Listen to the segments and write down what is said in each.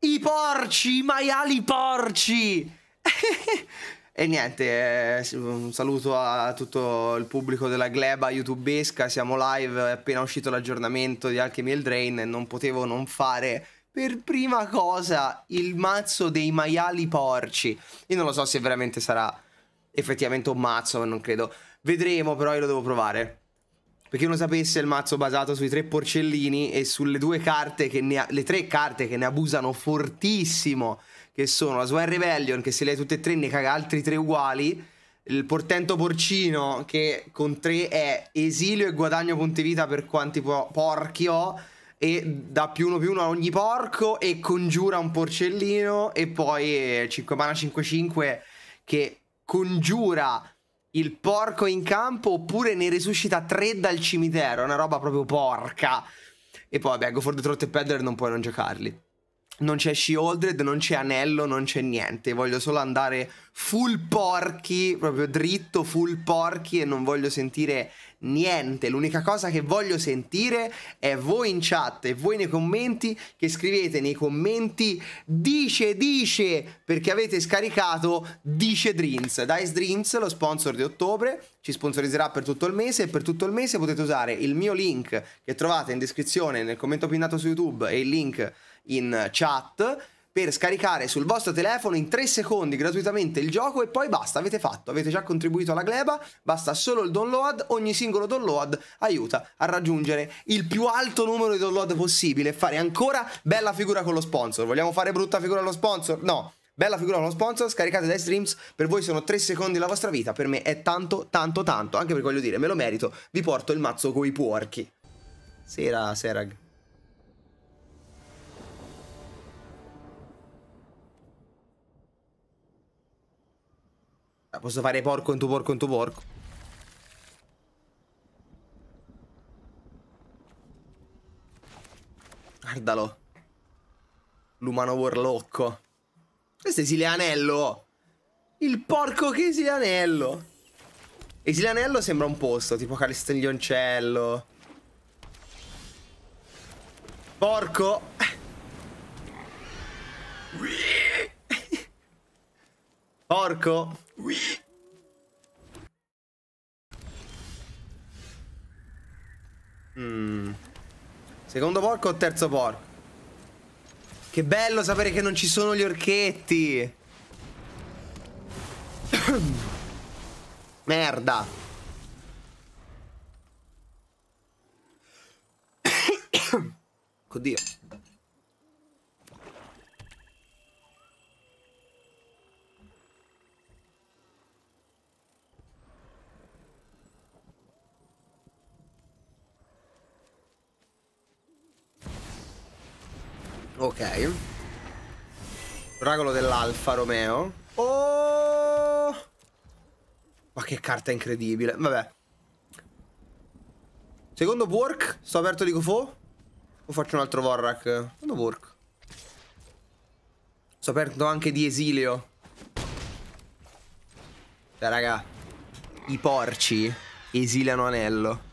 I porci, i maiali porci! E niente, eh, un saluto a tutto il pubblico della gleba youtubesca, siamo live, è appena uscito l'aggiornamento di Alchemy Drain e non potevo non fare per prima cosa il mazzo dei maiali porci. Io non lo so se veramente sarà effettivamente un mazzo, ma non credo. Vedremo, però io lo devo provare. Perché uno sapesse, il mazzo basato sui tre porcellini e sulle due carte che ne ha, le tre carte che ne abusano fortissimo, che sono la Swan Rebellion, che se le hai tutte e tre ne caga altri tre uguali, il portento porcino, che con tre è esilio e guadagno punti vita per quanti po porchi ho, e dà più uno più uno a ogni porco, e congiura un porcellino, e poi 5 eh, mana 5-5 che congiura il porco in campo oppure ne resuscita tre dal cimitero, una roba proprio porca. E poi, vabbè, Go for the Throat e Peddler non puoi non giocarli non c'è Shieldred, non c'è anello, non c'è niente. Voglio solo andare full porchi, proprio dritto, full porchi e non voglio sentire niente. L'unica cosa che voglio sentire è voi in chat e voi nei commenti che scrivete nei commenti dice dice perché avete scaricato dice Dreams. Dice Dreams, lo sponsor di ottobre, ci sponsorizzerà per tutto il mese e per tutto il mese potete usare il mio link che trovate in descrizione nel commento pinnato su YouTube e il link in chat per scaricare sul vostro telefono in 3 secondi gratuitamente il gioco e poi basta, avete fatto, avete già contribuito alla gleba, basta solo il download, ogni singolo download aiuta a raggiungere il più alto numero di download possibile e fare ancora bella figura con lo sponsor. Vogliamo fare brutta figura allo sponsor? No. Bella figura con lo sponsor, scaricate dai streams, per voi sono 3 secondi la vostra vita, per me è tanto, tanto, tanto, anche perché voglio dire, me lo merito, vi porto il mazzo coi puorchi. Sera, Serag. Posso fare porco in tu porco in tu porco. Guardalo. L'umano warlocco. Questo è Silianello. Il porco che è Silianello. sembra un posto, tipo Calistaglioncello. Porco. Porco. Oui mm. Secondo porco o terzo porco? Che bello sapere che non ci sono gli orchetti Merda Oddio Oracolo dell'Alfa Romeo. Oh! Ma che carta incredibile. Vabbè. Secondo work. Sto aperto di Gofo. O faccio un altro Vorrak? Secondo work. Sto aperto anche di esilio. Dai, raga. I porci esiliano anello.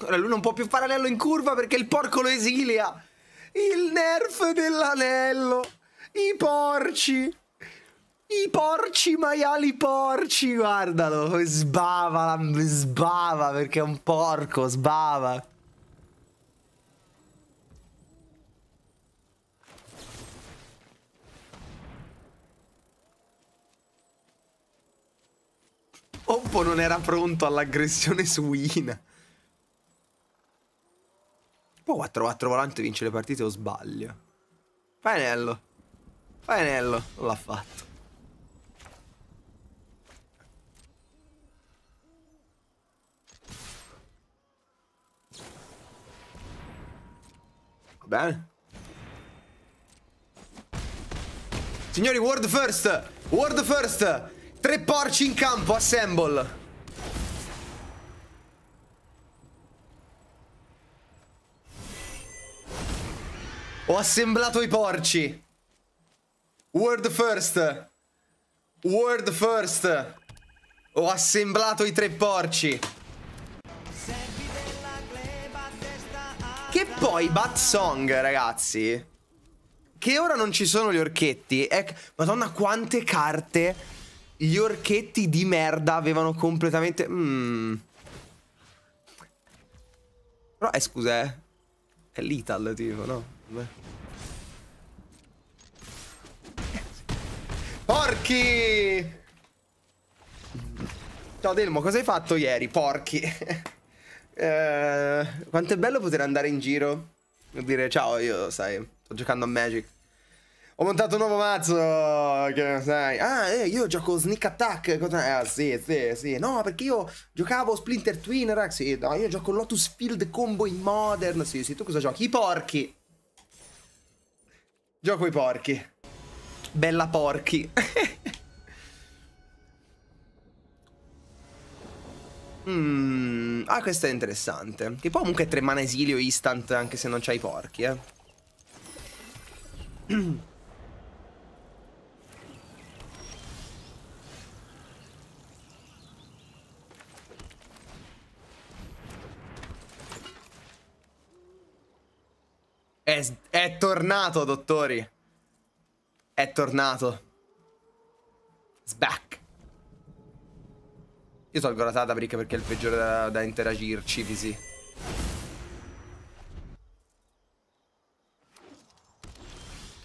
Allora, lui non può più fare anello in curva perché il porco lo esilia. Il nerf dell'anello. I porci. I porci, maiali porci, guardalo, sbava, sbava perché è un porco, sbava. Oppo non era pronto all'aggressione suina. Poi 4-4 volante vince le partite o sbaglio? Fainello. Fainello, non l'ha fatto. Bene. Signori, world first! World first! Tre porci in campo, assemble! Ho assemblato i porci. World first. World first. Ho assemblato i tre porci. Che poi Bat Song, ragazzi. Che ora non ci sono gli orchetti. Ec Madonna, quante carte gli orchetti di merda avevano completamente... Mm. Però, eh, scusa, eh. È lethal, tipo, no? Porchi! Ciao Delmo, cosa hai fatto ieri? Porchi. eh, quanto è bello poter andare in giro e dire ciao, io sai, sto giocando a Magic. Ho montato un nuovo mazzo, che sai. Ah, eh, io gioco Sneak Attack. Cosa... Ah, sì, sì, sì. No, perché io giocavo Splinter Twin, ragazzi. Sì, no, io gioco Lotus Field Combo in Modern. Sì, sì, tu cosa giochi? I porchi. Gioco i porchi. Bella porchi. mm, ah, questo è interessante. Che poi comunque è tre mana esilio instant anche se non c'hai i porchi, eh. È, è tornato, dottori. È tornato. It's back. Io tolgo la Tatabrick perché è il peggiore da, da interagirci, Visi.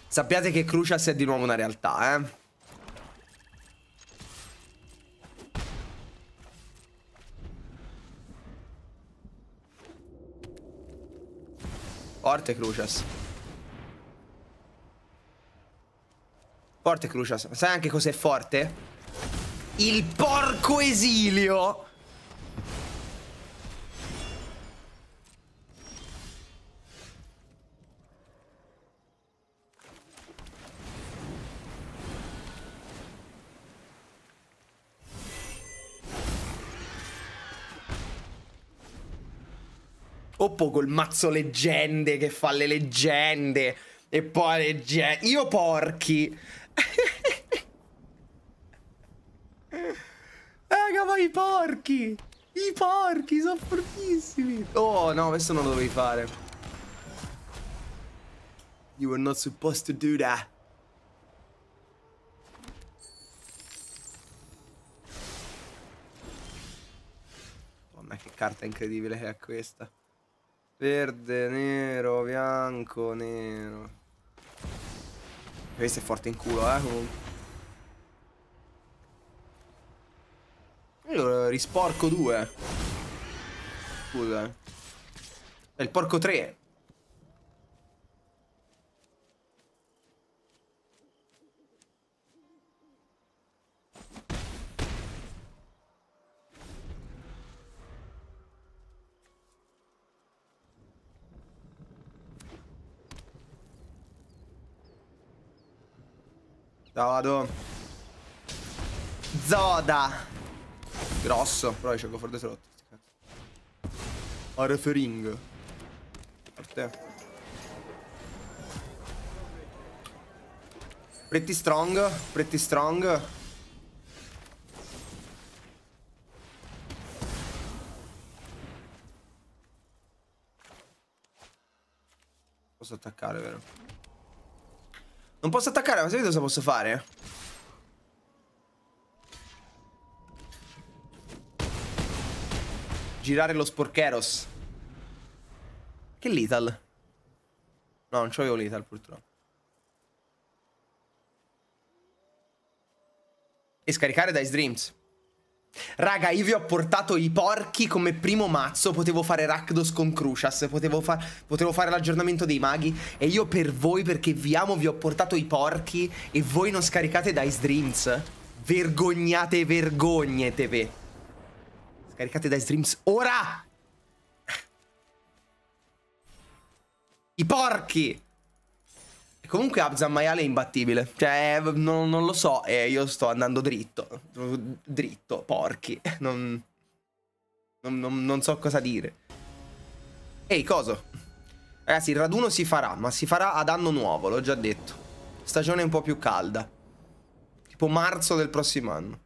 Sappiate che Crucias è di nuovo una realtà, eh. Forte Crucias. Forte Crucias. Sai anche cos'è forte? Il porco esilio! Coppo col mazzo leggende che fa le leggende. E poi leggende. Io porchi. Raga, ma i porchi! I porchi sono fortissimi! Oh no, questo non lo dovevi fare. You were not supposed to do that. Mamma oh, che carta incredibile che è questa. Verde, nero, bianco, nero. Questo è forte in culo, eh, Io risporco due. Scusa. E eh. eh, il porco tre. Dai, vado. Zoda. Grosso. Però c'è go for the throat. Arefering. Forte. Pretty strong. Pretty strong. Posso attaccare, vero? Non posso attaccare, ma sapete cosa posso fare? Girare lo sporcheros. Che lethal? No, non c'avevo lethal purtroppo. E scaricare Dice Dreams. Raga, io vi ho portato i porchi come primo mazzo. Potevo fare Rakdos con Crucias. Potevo, fa potevo fare l'aggiornamento dei maghi. E io per voi, perché vi amo, vi ho portato i porchi. E voi non scaricate Dice Dreams. Vergognate, vergognetevi. Scaricate Dice Dreams ora! I porchi! Comunque Abza Maiale è imbattibile. Cioè, non, non lo so, e eh, io sto andando dritto. Dritto, porchi. Non, non, non so cosa dire. Ehi, coso. Ragazzi, il raduno si farà, ma si farà ad anno nuovo, l'ho già detto. Stagione un po' più calda. Tipo marzo del prossimo anno.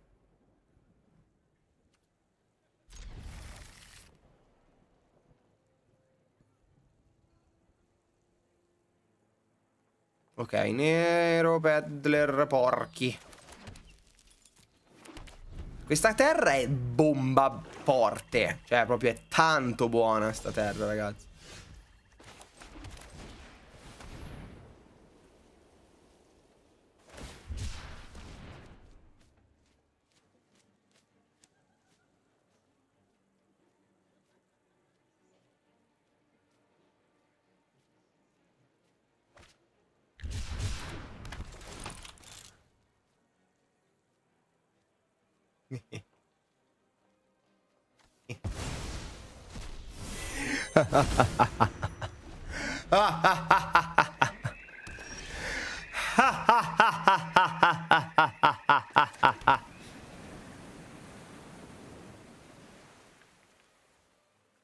Ok, nero peddler porchi. Questa terra è bomba forte. Cioè, proprio è tanto buona sta terra, ragazzi.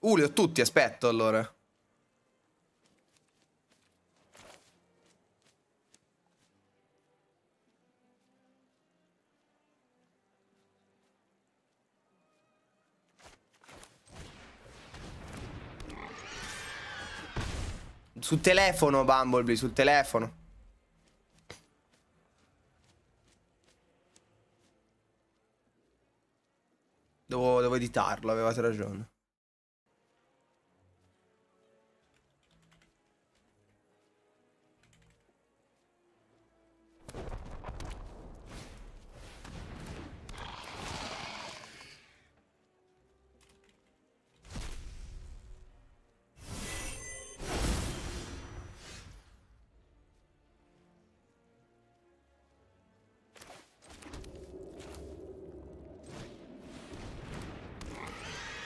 Uh, li ho tutti, aspetto allora. Sul telefono, Bumblebee, sul telefono. Devo, devo editarlo, avevate ragione.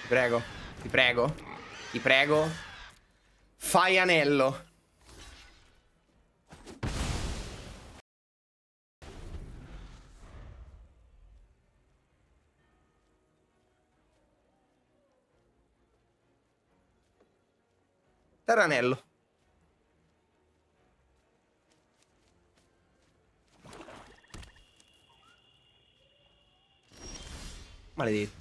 Ti prego. Ti prego. Ti prego. Fai anello. Terranello. Maledetto.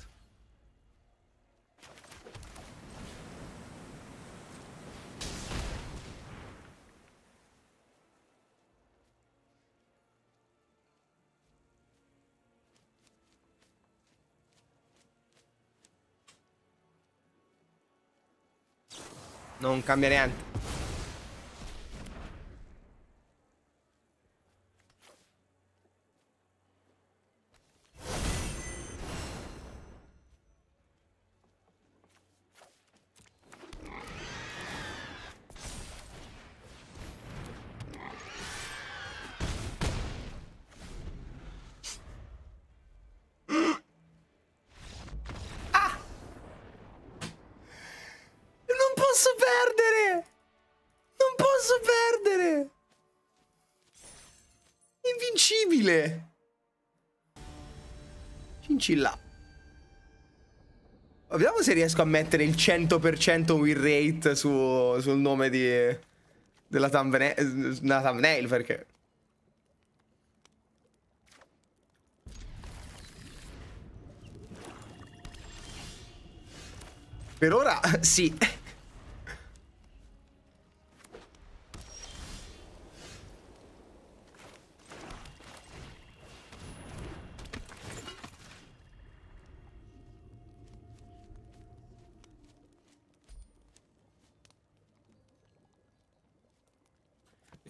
cambiarían metterci là. Vediamo se riesco a mettere il 100% win rate su, sul nome di, della thumbnail, una thumbnail perché... Per ora sì.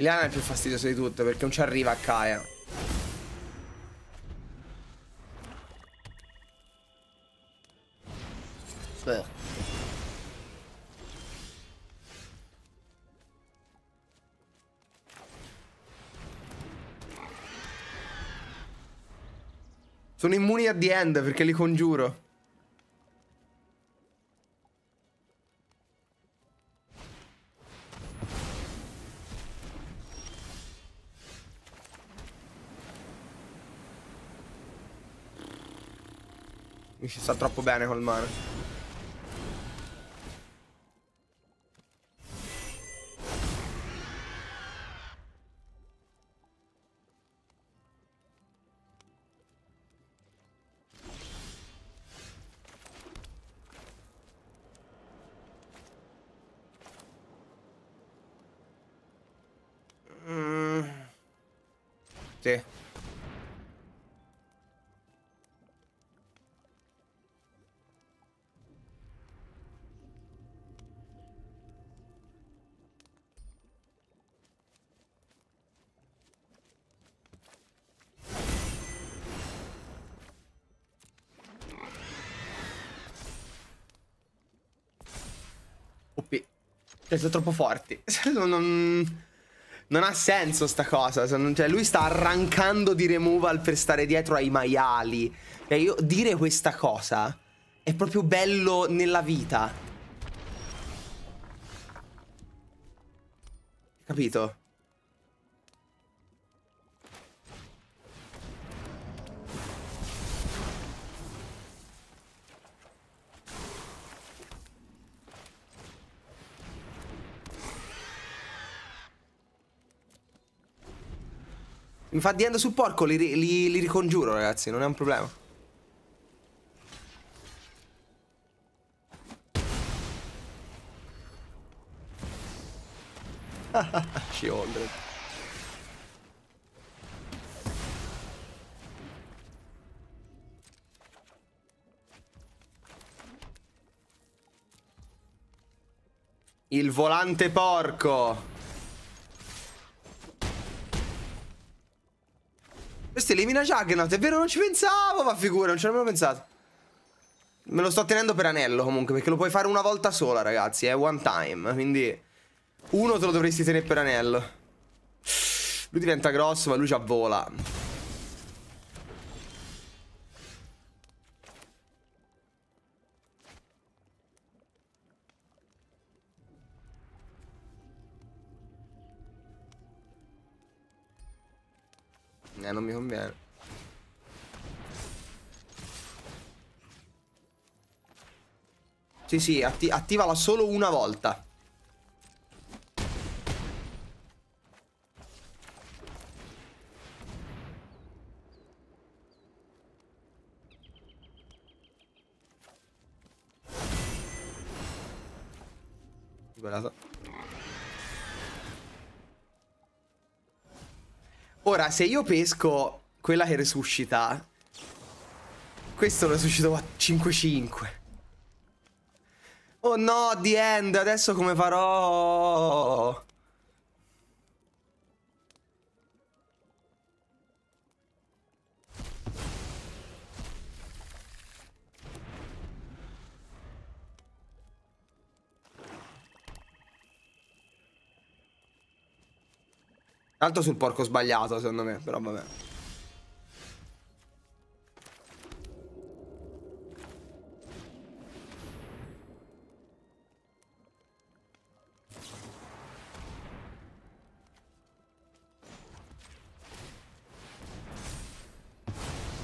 Liliana è più fastidioso di tutto perché non ci arriva a Kaya. Beh. Sono immuni a The End perché li congiuro. Mi ci sta troppo bene col mano. preso troppo forti. non, non, ha senso sta cosa. Cioè, lui sta arrancando di removal per stare dietro ai maiali. Cioè, io, dire questa cosa è proprio bello nella vita. Capito? Mi fa di end sul porco, li, li, li ricongiuro ragazzi, non è un problema. Ci Il volante porco. Questo elimina Juggernaut. È vero, non ci pensavo. Ma figura, non ci avevo pensato. Me lo sto tenendo per anello comunque, perché lo puoi fare una volta sola, ragazzi. È eh? one time. Quindi, uno te lo dovresti tenere per anello. Lui diventa grosso, ma lui già vola. Sì, sì, atti attivala solo una volta. Ora, se io pesco quella che resuscita, questo lo resuscito a 5-5 no, The End, adesso come farò? Tanto sul porco sbagliato, secondo me, però vabbè.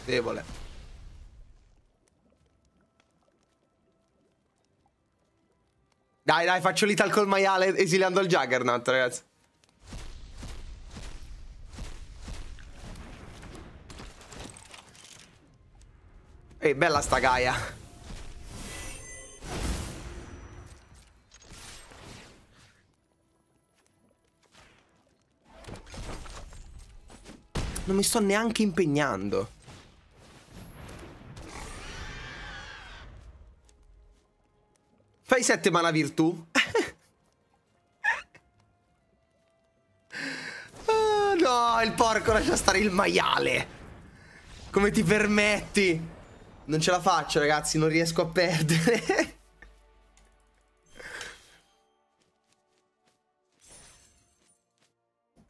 notevole. Dai, dai, faccio l'ital col maiale esiliando il Juggernaut, ragazzi. Ehi, bella sta Gaia. Non mi sto neanche impegnando. Fai 7 mana virtù. oh, no, il porco lascia stare il maiale. Come ti permetti? Non ce la faccio, ragazzi, non riesco a perdere.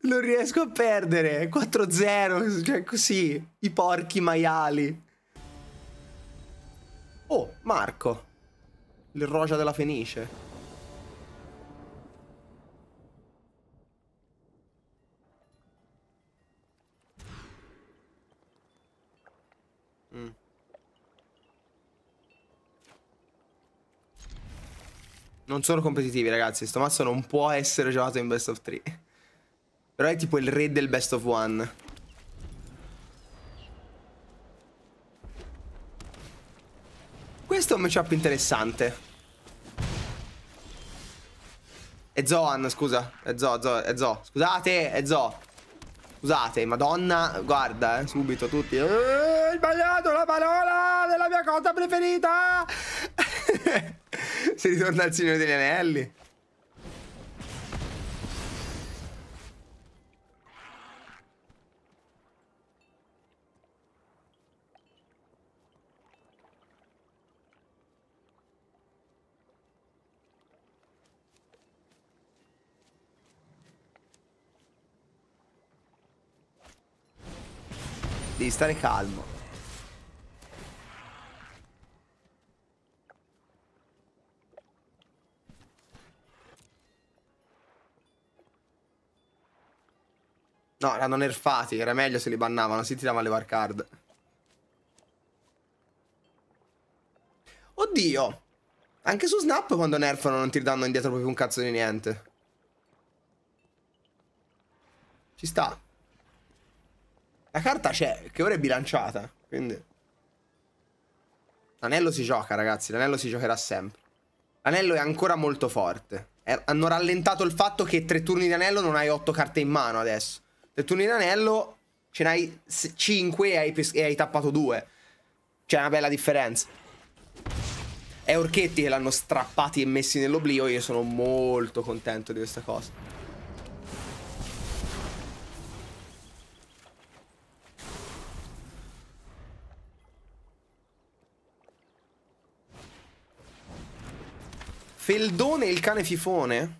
non riesco a perdere. 4-0, cioè così. I porchi maiali. Oh, Marco. Le rocia della Fenice. Mm. Non sono competitivi ragazzi, sto mazzo non può essere giocato in best of 3. Però è tipo il re del best of 1. Questo è un matchup interessante. È Zoan, scusa. È Zo, Zo, è Zo. Scusate, è Zo. Scusate, madonna. Guarda, eh, subito tutti. Eh, ho sbagliato la parola della mia cosa preferita. si ritorna al Signore degli Anelli. stare calmo. No, erano nerfati, era meglio se li bannavano, si tirava le war Oddio! Anche su Snap quando nerfano non ti danno indietro proprio un cazzo di niente. Ci sta. La carta c'è, che ora è bilanciata, quindi... L'anello si gioca, ragazzi, l'anello si giocherà sempre. L'anello è ancora molto forte. È... hanno rallentato il fatto che tre turni di anello non hai otto carte in mano adesso. Tre turni di anello ce n'hai cinque e hai, e hai tappato due. C'è una bella differenza. È Orchetti che l'hanno strappati e messi nell'oblio, io sono molto contento di questa cosa. Feldone e il cane fifone?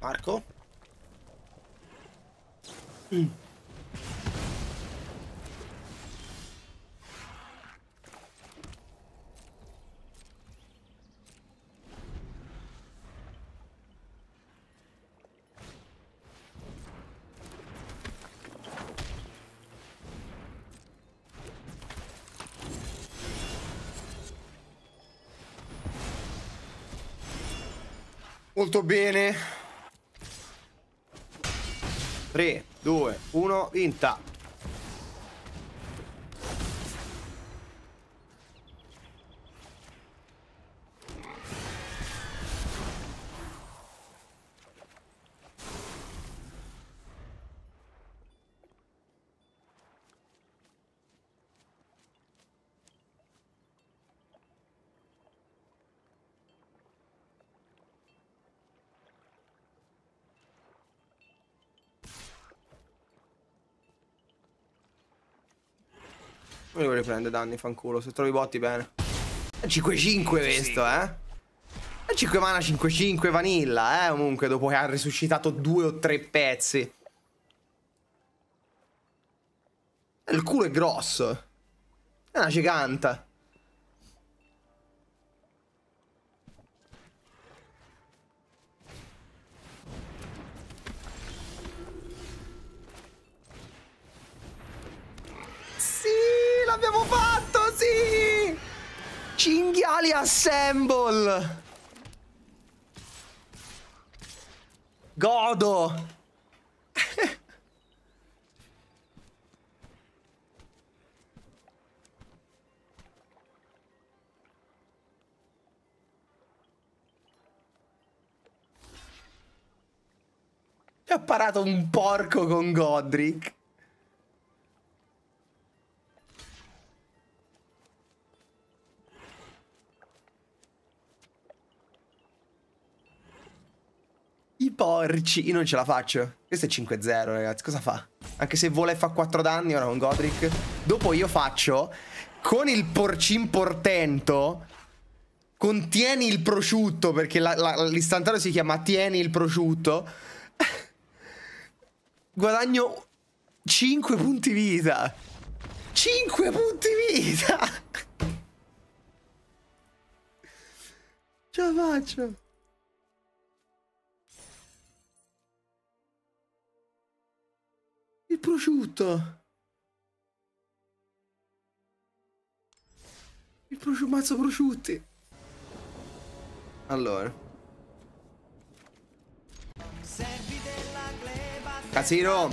Marco? Mm. Molto bene, 3, 2, 1, vinta! Non li voglio prendere danni, fanculo. Se trovi i botti, bene. 5-5 eh, questo, eh. 5 eh, mana 5-5 vanilla, eh, comunque dopo che ha resuscitato due o tre pezzi. Il culo è grosso. È una giganta. l'abbiamo fatto, sì! Cinghiali assemble! Godo! ha parato un porco con Godric. porci. Io non ce la faccio. Questo è 5-0, ragazzi. Cosa fa? Anche se vuole fa 4 danni, ora un Godric. Dopo io faccio con il porcin portento. Contieni il prosciutto, perché l'istantaneo si chiama Tieni il prosciutto. Guadagno 5 punti vita. 5 punti vita! Ce la faccio. prosciutto! Il prosciutto mazzo prosciutti! Allora. Casino!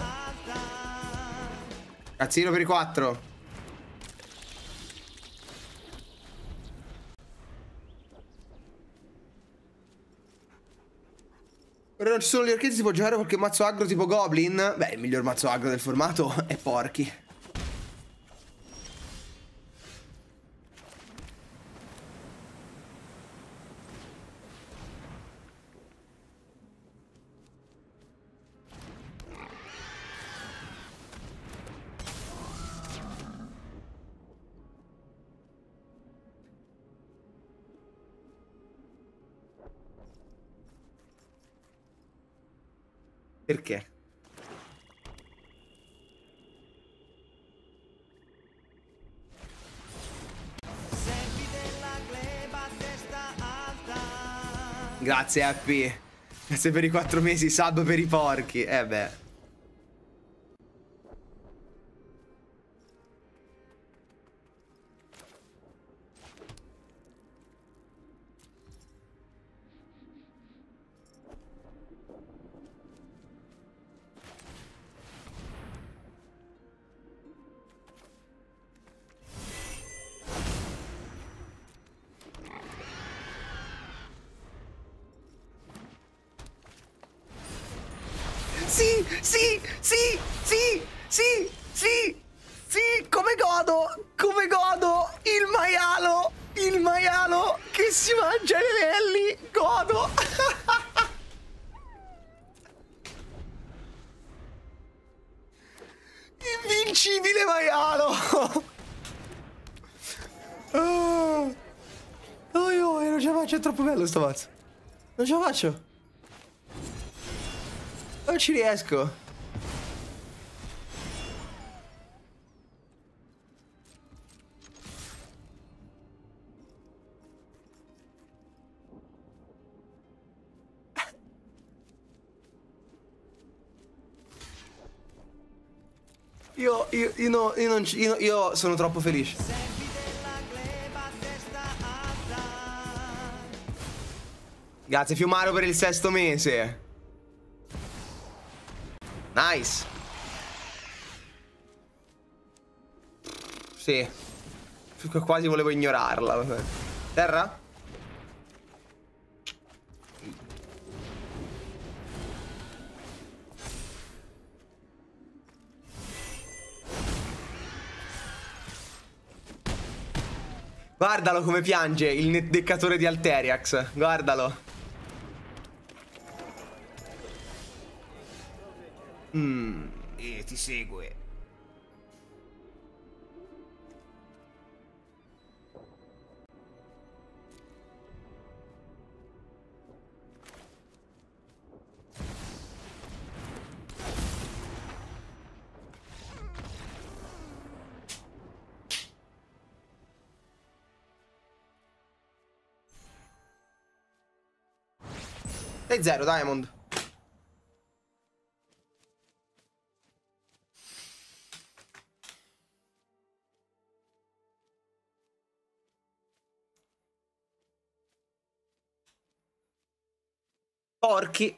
Cazzino per i quattro. Però non ci sono gli archetti, si può giocare qualche mazzo agro tipo Goblin? Beh, il miglior mazzo agro del formato è Porchi. Perché? Grazie Happy. Grazie per i quattro mesi sub per i porchi. Eh beh. ce la faccio, è troppo bello sto mazzo. Non ce la faccio. Non ci riesco. Io, io, io, no, io, non, io, io sono troppo felice. Grazie Fiumaro per il sesto mese. Nice. Sì. Quasi volevo ignorarla. Terra? Guardalo come piange il deccatore di Alteriax. Guardalo. Mm, e ti segue. zero, Diamond. porchi.